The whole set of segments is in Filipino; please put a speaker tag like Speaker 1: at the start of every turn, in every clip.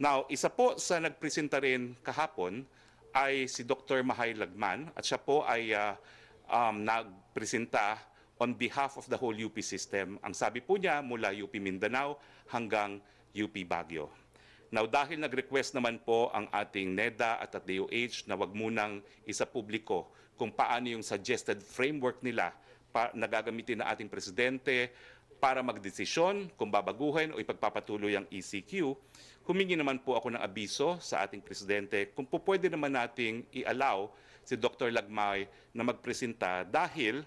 Speaker 1: Now, isa po sa nagpresenta rin kahapon ay si Dr. Mahay Lagman at siya po ay uh, um, nagpresenta on behalf of the whole UP system. Ang sabi po niya mula UP Mindanao hanggang UP Baguio. Now dahil nag-request naman po ang ating NEDA at at DOH na wag munang isa publiko kung paano yung suggested framework nila pa, na gagamitin na ating presidente para magdesisyon kung babaguhin o ipagpapatuloy ang ECQ, humingi naman po ako ng abiso sa ating presidente kung po pwede naman nating i-allow si Dr. Lagmay na magpresenta dahil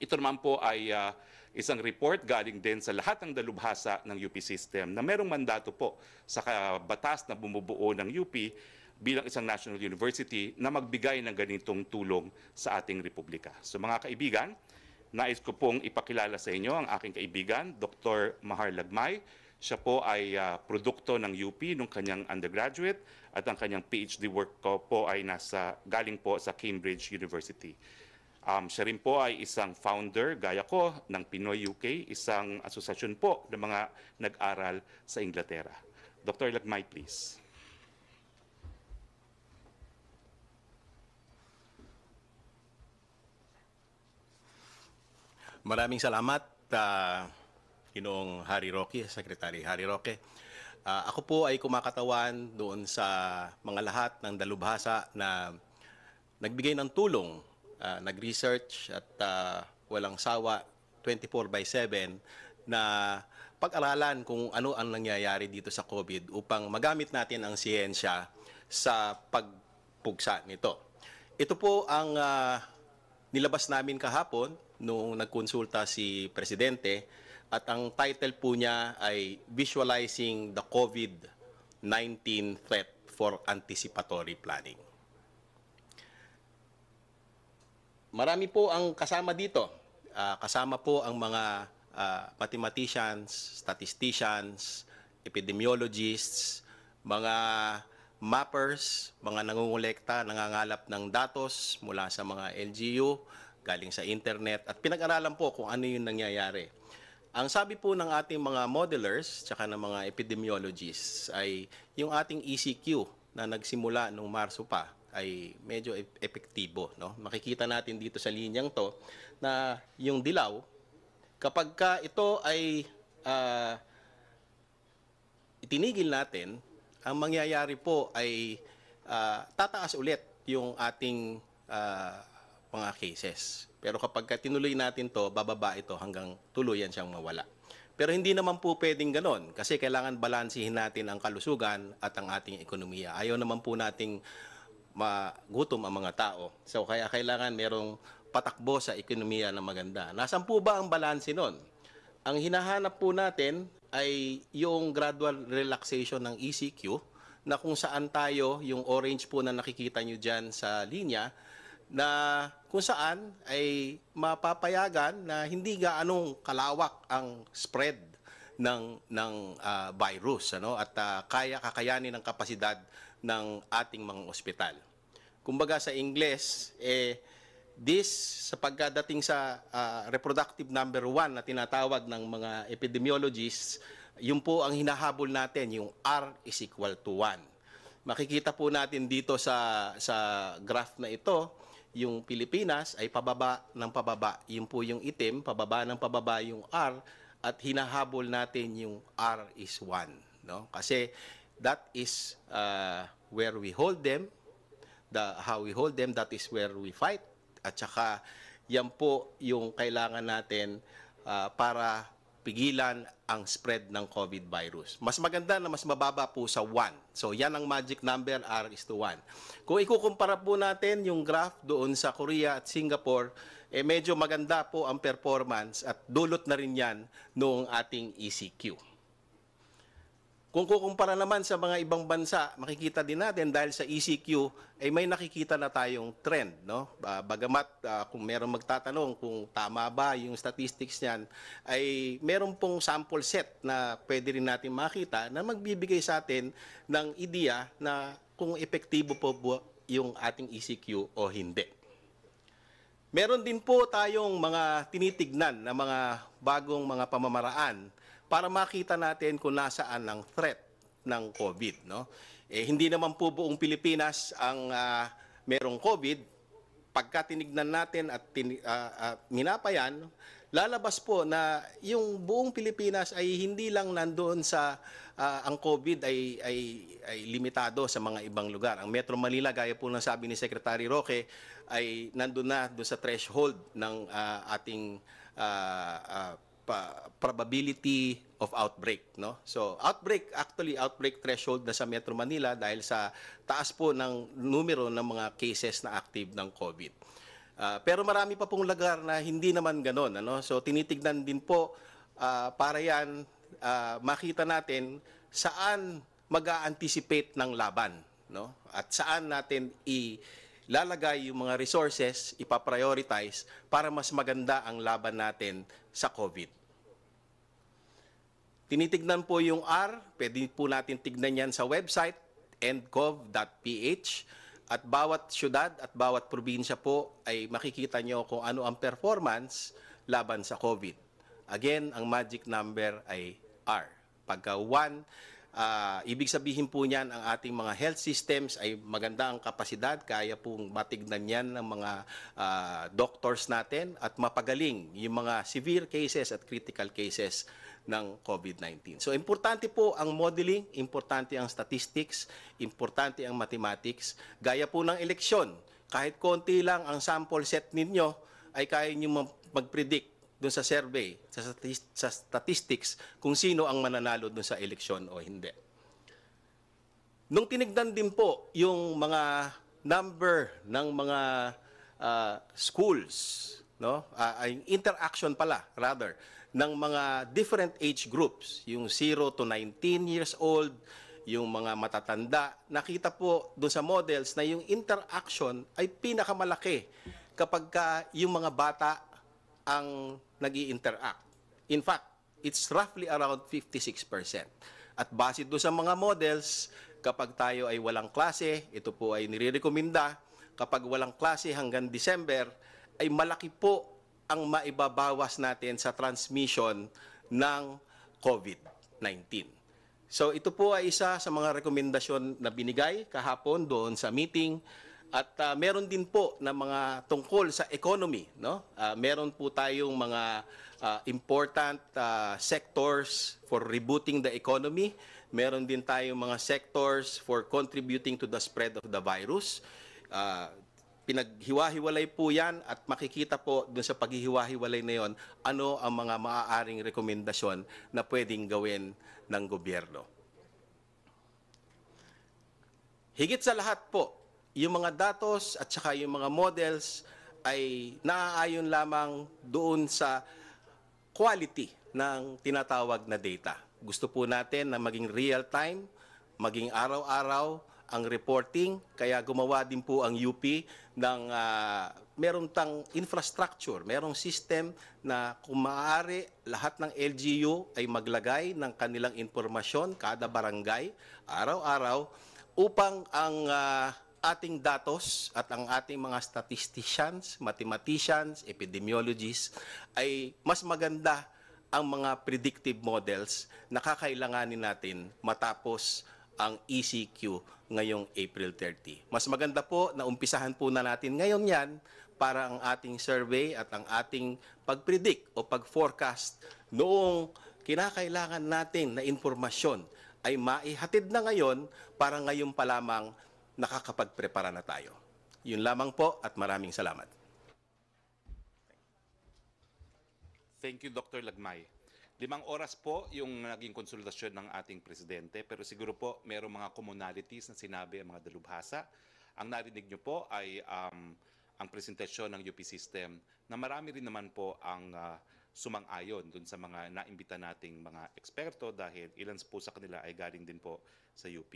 Speaker 1: ito naman po ay uh, isang report galing din sa lahat ng dalubhasa ng UP system na merong mandato po sa batas na bumubuo ng UP bilang isang national university na magbigay ng ganitong tulong sa ating republika. So mga kaibigan, nais ko pong ipakilala sa inyo ang aking kaibigan, Dr. Mahar Lagmay, siya po ay uh, produkto ng UP nung kanyang undergraduate at ang kanyang PhD work ko po ay nasa galing po sa Cambridge University. Um, siya rin po ay isang founder, gaya ko, ng Pinoy UK, isang asosasyon po ng mga nag-aral sa Inglaterra. Dr. Lagmay, please.
Speaker 2: Maraming salamat. Uh, Ginoong Harry Roque, Secretary Harry Roque. Uh, ako po ay kumakatawan doon sa mga lahat ng dalubhasa na nagbigay ng tulong, uh, nag-research at uh, walang sawa 24 by 7 na pag-aralan kung ano ang nangyayari dito sa COVID upang magamit natin ang siyensya sa pagpugsa nito. Ito po ang uh, nilabas namin kahapon nung nagkonsulta si Presidente at ang title po niya ay Visualizing the COVID-19 Threat for Anticipatory Planning. Marami po ang kasama dito. Uh, kasama po ang mga uh, mathematicians, statisticians, epidemiologists, mga mappers, mga nangungulekta, nangangalap ng datos mula sa mga LGU, galing sa internet, at pinag-aralan po kung ano yung nangyayari. Ang sabi po ng ating mga modelers tsaka ng mga epidemiologists ay yung ating ECQ na nagsimula nung Marso pa ay medyo epektibo. No? Makikita natin dito sa linyang to na yung dilaw, kapag ka ito ay uh, itinigil natin, ang mangyayari po ay uh, tataas ulit yung ating uh, mga cases. Pero kapag tinuloy natin to, bababa ito hanggang tuluyan siyang mawala. Pero hindi naman po pwedeng ganon kasi kailangan balansihin natin ang kalusugan at ang ating ekonomiya. Ayaw naman po nating magutom ang mga tao. So kaya kailangan merong patakbo sa ekonomiya na maganda. Nasaan po ba ang balanse nun? Ang hinahanap po natin ay yung gradual relaxation ng ECQ na kung saan tayo, yung orange po na nakikita nyo dyan sa linya, na kung saan ay mapapayagan na hindi gaanong kalawak ang spread ng ng uh, virus ano at uh, kaya kakayanin ng kapasidad ng ating mga ospital. Kumbaga sa Ingles eh this sa pagdating sa uh, reproductive number 1 na tinatawag ng mga epidemiologists, yun po ang hinahabol natin, yung R is equal to 1. Makikita po natin dito sa sa graph na ito yung Pilipinas ay pababa ng pababa. Yun po yung itim, pababa ng pababa yung R at hinahabol natin yung R is 1. No? Kasi that is uh, where we hold them, the, how we hold them, that is where we fight. At saka yan po yung kailangan natin uh, para pigilan ang spread ng COVID virus. Mas maganda na mas mababa po sa 1. So yan ang magic number, R is to 1. Kung ikukumpara po natin yung graph doon sa Korea at Singapore, eh medyo maganda po ang performance at dulot na rin yan noong ating ECQ. Kung kukumpara naman sa mga ibang bansa, makikita din natin dahil sa ECQ ay may nakikita na tayong trend, no? Uh, bagamat uh, kung merong magtatanong kung tama ba yung statistics niyan, ay meron pong sample set na pwede rin natin makita na magbibigay sa atin ng ideya na kung epektibo po ba yung ating ECQ o hindi. Meron din po tayong mga tinitignan na mga bagong mga pamamaraan para makita natin kung nasaan ang threat ng COVID. No? Eh, hindi naman po buong Pilipinas ang uh, merong COVID. Pagka tinignan natin at tin, uh, ah, uh, ah, minapayan, lalabas po na yung buong Pilipinas ay hindi lang nandoon sa uh, ang COVID ay, ay, ay limitado sa mga ibang lugar. Ang Metro Manila, gaya po ng sabi ni Secretary Roque, ay nandoon na doon sa threshold ng uh, ating uh, uh, probability of outbreak no so outbreak actually outbreak threshold na sa Metro Manila dahil sa taas po ng numero ng mga cases na active ng COVID uh, pero marami pa pong lugar na hindi naman ganoon ano so tinitignan din po uh, para yan uh, makita natin saan mag-anticipate ng laban no at saan natin i lalagay yung mga resources, ipaprioritize para mas maganda ang laban natin sa COVID. Tinitignan po yung R, pwede po natin tignan yan sa website, endgov.ph. At bawat syudad at bawat probinsya po ay makikita nyo kung ano ang performance laban sa COVID. Again, ang magic number ay R. Pagka 1, uh, ah, ibig sabihin po niyan ang ating mga health systems ay maganda ang kapasidad, kaya pong matignan yan ng mga uh, doctors natin at mapagaling yung mga severe cases at critical cases ng COVID-19. So importante po ang modeling, importante ang statistics, importante ang mathematics. Gaya po ng eleksyon, kahit konti lang ang sample set ninyo ay kaya nyo mag-predict doon sa survey, sa, statist- sa statistics, kung sino ang mananalo doon sa eleksyon o hindi. Nung tinignan din po yung mga number ng mga uh, schools no? Uh, interaction pala, rather, ng mga different age groups, yung 0 to 19 years old, yung mga matatanda, nakita po doon sa models na yung interaction ay pinakamalaki kapag ka yung mga bata ang nagii interact In fact, it's roughly around 56%. At base doon sa mga models, kapag tayo ay walang klase, ito po ay nirerekomenda, kapag walang klase hanggang December, ay malaki po ang maibabawas natin sa transmission ng COVID-19. So ito po ay isa sa mga rekomendasyon na binigay kahapon doon sa meeting at uh, meron din po na mga tungkol sa economy, no? Uh, meron po tayong mga uh, important uh, sectors for rebooting the economy. Meron din tayong mga sectors for contributing to the spread of the virus. Uh, pinaghiwa-hiwalay po yan at makikita po dun sa paghihiwa-hiwalay na yon ano ang mga maaaring rekomendasyon na pwedeng gawin ng gobyerno. Higit sa lahat po, yung mga datos at saka yung mga models ay naaayon lamang doon sa quality ng tinatawag na data. Gusto po natin na maging real-time, maging araw-araw, ang reporting, kaya gumawa din po ang UP ng uh, meron tang infrastructure, merong system na kung maaari lahat ng LGU ay maglagay ng kanilang impormasyon kada barangay araw-araw upang ang uh, ating datos at ang ating mga statisticians, mathematicians, epidemiologists ay mas maganda ang mga predictive models na kakailanganin natin matapos ang ECQ ngayong April 30. Mas maganda po na umpisahan po na natin ngayon yan para ang ating survey at ang ating pagpredict o pagforecast noong kinakailangan natin na impormasyon ay maihatid na ngayon para ngayon pa lamang nakakapagprepara na tayo. Yun lamang po at maraming salamat.
Speaker 1: Thank you, Dr. Lagmay. Limang oras po yung naging konsultasyon ng ating presidente pero siguro po merong mga commonalities na sinabi ang mga dalubhasa. Ang narinig nyo po ay um, ang presentasyon ng UP System na marami rin naman po ang uh, sumang-ayon dun sa mga naimbita nating mga eksperto dahil ilan po sa kanila ay galing din po sa UP.